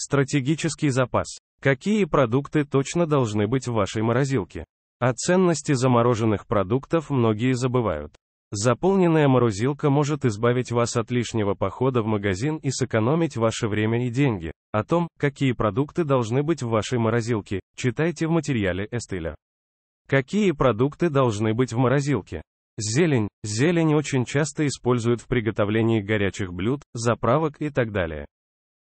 Стратегический запас. Какие продукты точно должны быть в вашей морозилке? О ценности замороженных продуктов многие забывают. Заполненная морозилка может избавить вас от лишнего похода в магазин и сэкономить ваше время и деньги. О том, какие продукты должны быть в вашей морозилке, читайте в материале Эстеля. Какие продукты должны быть в морозилке? Зелень. Зелень очень часто используют в приготовлении горячих блюд, заправок и так далее.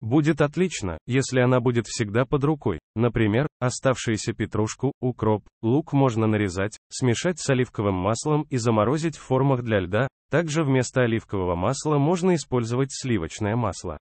Будет отлично, если она будет всегда под рукой. Например, оставшуюся петрушку, укроп, лук можно нарезать, смешать с оливковым маслом и заморозить в формах для льда. Также вместо оливкового масла можно использовать сливочное масло.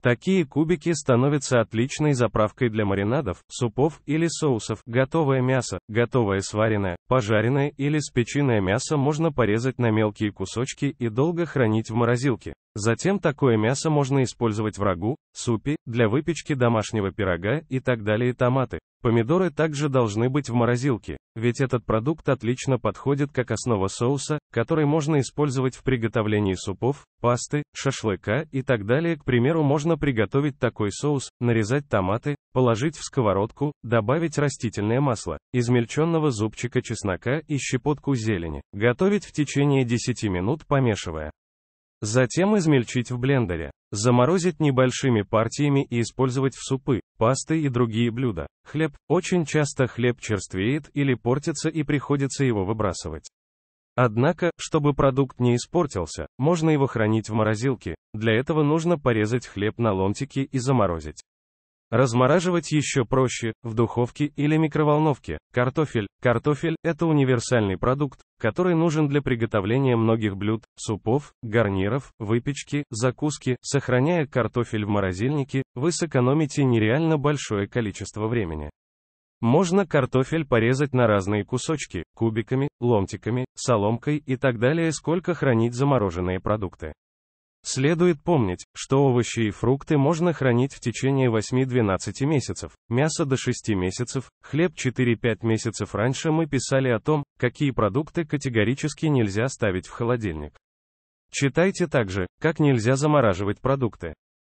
Такие кубики становятся отличной заправкой для маринадов, супов или соусов. Готовое мясо, готовое сваренное, пожаренное или спеченое мясо можно порезать на мелкие кусочки и долго хранить в морозилке. Затем такое мясо можно использовать в рагу, супе, для выпечки домашнего пирога и так далее. Томаты. Помидоры также должны быть в морозилке, ведь этот продукт отлично подходит как основа соуса, который можно использовать в приготовлении супов, пасты, шашлыка и так далее. К примеру, можно приготовить такой соус, нарезать томаты, положить в сковородку, добавить растительное масло, измельченного зубчика чеснока и щепотку зелени. Готовить в течение 10 минут помешивая. Затем измельчить в блендере. Заморозить небольшими партиями и использовать в супы, пасты и другие блюда. Хлеб. Очень часто хлеб черствеет или портится и приходится его выбрасывать. Однако, чтобы продукт не испортился, можно его хранить в морозилке. Для этого нужно порезать хлеб на ломтики и заморозить. Размораживать еще проще, в духовке или микроволновке. Картофель. Картофель – это универсальный продукт, который нужен для приготовления многих блюд, супов, гарниров, выпечки, закуски. Сохраняя картофель в морозильнике, вы сэкономите нереально большое количество времени. Можно картофель порезать на разные кусочки, кубиками, ломтиками, соломкой и так далее, сколько хранить замороженные продукты. Следует помнить, что овощи и фрукты можно хранить в течение 8-12 месяцев, мясо до 6 месяцев, хлеб 4-5 месяцев раньше мы писали о том, какие продукты категорически нельзя ставить в холодильник. Читайте также, как нельзя замораживать продукты.